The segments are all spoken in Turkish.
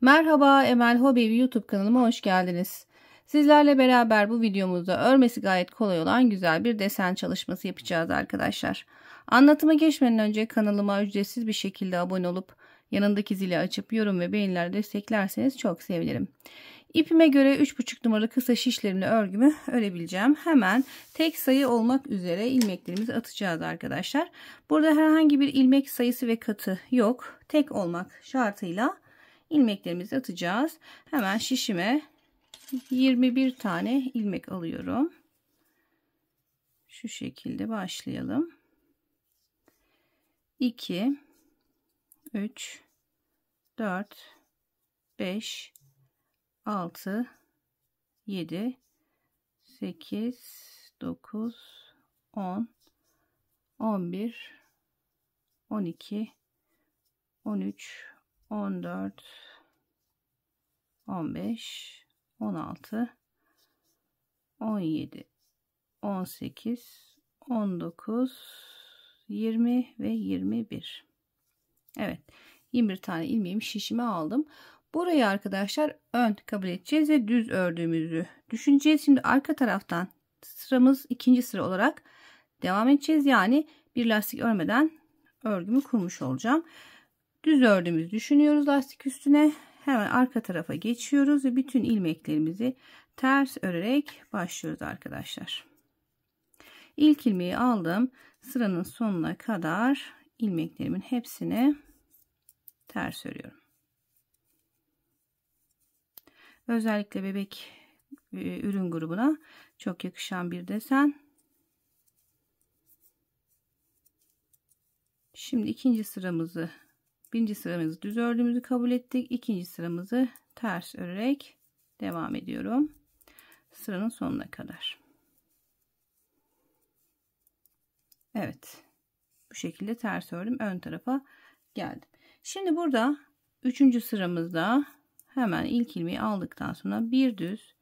Merhaba Emel Hobi YouTube kanalıma hoş geldiniz. Sizlerle beraber bu videomuzda örmesi gayet kolay olan güzel bir desen çalışması yapacağız arkadaşlar. Anlatıma geçmeden önce kanalıma ücretsiz bir şekilde abone olup yanındaki zili açıp yorum ve beğeniler desteklerseniz çok sevinirim. İpime göre 3,5 numaralı kısa şişlerimle örgümü örebileceğim. Hemen tek sayı olmak üzere ilmeklerimizi atacağız arkadaşlar. Burada herhangi bir ilmek sayısı ve katı yok. Tek olmak şartıyla ilmeklerimizi atacağız. Hemen şişime 21 tane ilmek alıyorum. Şu şekilde başlayalım. 2 3 4 5 6 7 8 9 10 11 12 13 14 15 16 17 18 19 20 ve 21 Evet 21 tane ilmeğimi şişime aldım burayı arkadaşlar ön kabul edeceğiz ve düz ördüğümüzü düşüneceğiz şimdi arka taraftan sıramız ikinci sıra olarak devam edeceğiz yani bir lastik örmeden örgümü kurmuş olacağım Düz ördüğümüz düşünüyoruz lastik üstüne. Hemen arka tarafa geçiyoruz ve bütün ilmeklerimizi ters örerek başlıyoruz arkadaşlar. İlk ilmeği aldım. Sıranın sonuna kadar ilmeklerimin hepsini ters örüyorum. Özellikle bebek e, ürün grubuna çok yakışan bir desen. Şimdi ikinci sıramızı Birinci sıramızı düz ördüğümüzü kabul ettik. İkinci sıramızı ters örerek devam ediyorum. Sıranın sonuna kadar. Evet. Bu şekilde ters ördüm. Ön tarafa geldim. Şimdi burada üçüncü sıramızda hemen ilk ilmeği aldıktan sonra bir düz,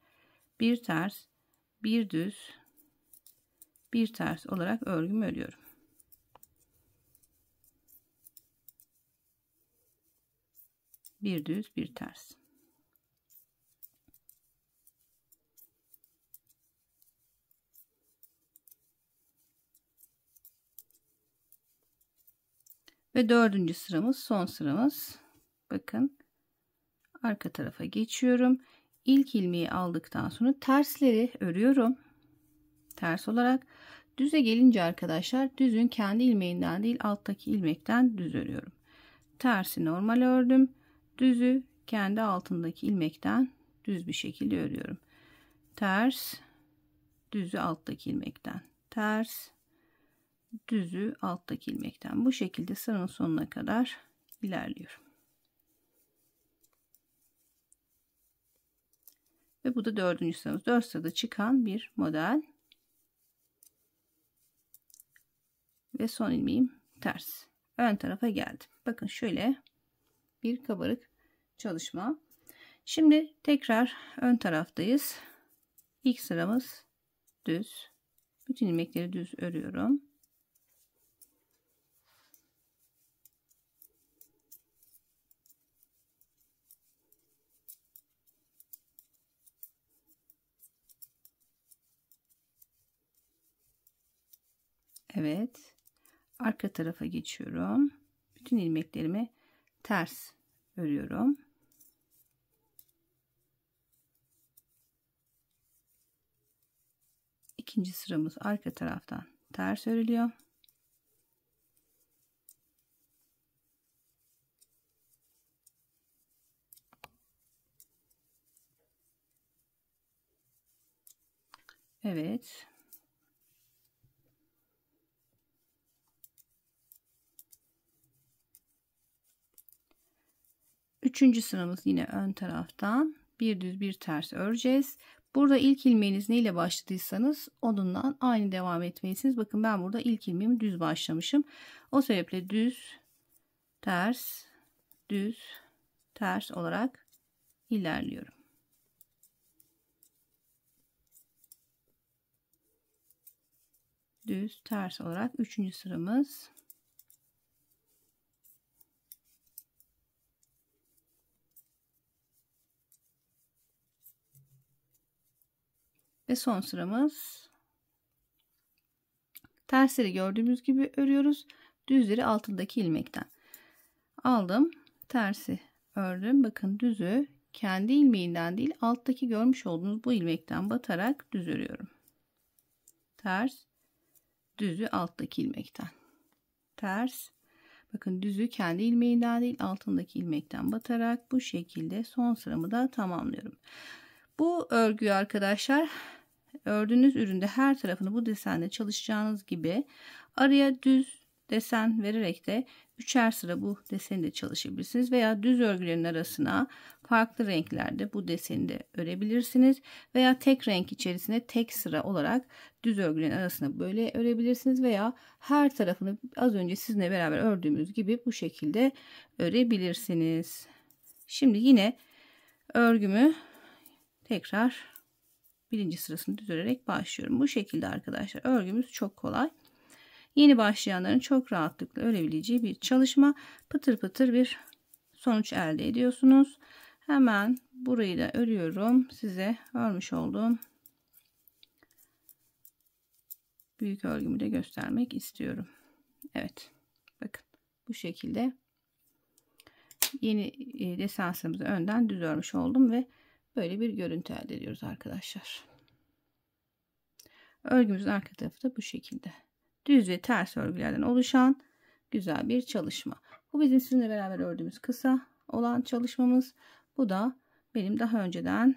bir ters, bir düz, bir ters olarak örgümü örüyorum. bir düz bir ters ve dördüncü sıramız son sıramız bakın arka tarafa geçiyorum ilk ilmeği aldıktan sonra tersleri örüyorum ters olarak düze gelince arkadaşlar düzün kendi ilmeğinden değil alttaki ilmekten düz örüyorum tersi normal ördüm Düzü kendi altındaki ilmekten düz bir şekilde örüyorum. Ters, düzü alttaki ilmekten. Ters, düzü alttaki ilmekten. Bu şekilde sıranın sonuna kadar ilerliyorum. Ve bu da dördüncü sıramız. Dört sırada çıkan bir model. Ve son ilmeğim ters. Ön tarafa geldim. Bakın şöyle bir kabarık çalışma. Şimdi tekrar ön taraftayız. İlk sıramız düz. Bütün ilmekleri düz örüyorum. Evet. Arka tarafa geçiyorum. Bütün ilmeklerimi ters örüyorum. İkinci sıramız arka taraftan ters örülüyor. Evet. Üçüncü sıramız yine ön taraftan bir düz bir ters öreceğiz. Burada ilk ilmeğiniz neyle başladıysanız onundan aynı devam etmelisiniz. Bakın ben burada ilk ilmeğimi düz başlamışım. O sebeple düz, ters, düz, ters olarak ilerliyorum. Düz, ters olarak üçüncü sıramız Ve son sıramız. Tersleri gördüğümüz gibi örüyoruz. Düzleri altındaki ilmekten. Aldım. Tersi ördüm. Bakın düzü kendi ilmeğinden değil alttaki görmüş olduğunuz bu ilmekten batarak düz örüyorum. Ters. Düzü alttaki ilmekten. Ters. Bakın düzü kendi ilmeğinden değil altındaki ilmekten batarak bu şekilde son sıramı da tamamlıyorum. Bu örgüyü arkadaşlar Ördüğünüz üründe her tarafını bu desenle çalışacağınız gibi araya düz desen vererek de üçer sıra bu deseni de çalışabilirsiniz veya düz örgülerin arasına farklı renklerde bu deseni de örebilirsiniz veya tek renk içerisinde tek sıra olarak düz örgülerin arasına böyle örebilirsiniz veya her tarafını az önce sizinle beraber ördüğümüz gibi bu şekilde örebilirsiniz. Şimdi yine örgümü tekrar birinci sırasını düzelerek başlıyorum. Bu şekilde arkadaşlar örgümüz çok kolay. Yeni başlayanların çok rahatlıkla örebileceği bir çalışma. Pıtır pıtır bir sonuç elde ediyorsunuz. Hemen burayı da örüyorum. Size örmüş olduğum büyük örgümü de göstermek istiyorum. Evet. Bakın bu şekilde yeni e, desansımızı önden düz örmüş oldum ve Böyle bir görüntü elde ediyoruz arkadaşlar. Örgümüzün arka tarafı da bu şekilde. Düz ve ters örgülerden oluşan güzel bir çalışma. Bu bizim sizinle beraber ördüğümüz kısa olan çalışmamız. Bu da benim daha önceden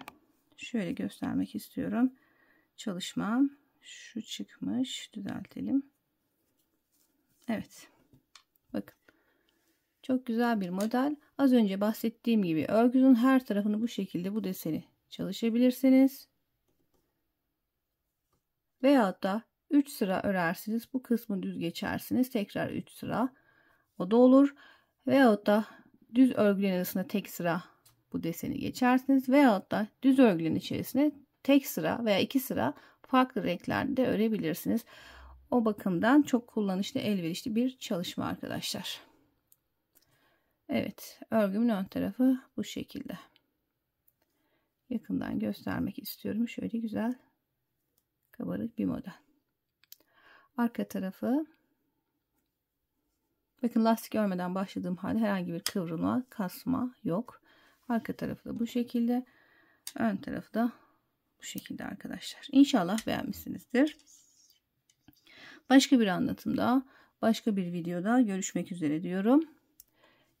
şöyle göstermek istiyorum. Çalışmam şu çıkmış. Düzeltelim. Evet. Bakın. Çok güzel bir model. Az önce bahsettiğim gibi örgünün her tarafını bu şekilde bu deseni çalışabilirsiniz. Veyahut da 3 sıra örersiniz. Bu kısmı düz geçersiniz. Tekrar 3 sıra. O da olur. Veyahut da düz örgülerin arasında tek sıra bu deseni geçersiniz. Veyahut da düz örgünün içerisine tek sıra veya iki sıra farklı renklerde örebilirsiniz. O bakımdan çok kullanışlı, elverişli bir çalışma arkadaşlar. Evet örgümün ön tarafı bu şekilde. Yakından göstermek istiyorum. Şöyle güzel kabarık bir model. Arka tarafı bakın lastik örmeden başladığım halde herhangi bir kıvrılma kasma yok. Arka tarafı da bu şekilde. Ön tarafı da bu şekilde arkadaşlar. İnşallah beğenmişsinizdir. Başka bir anlatımda başka bir videoda görüşmek üzere diyorum.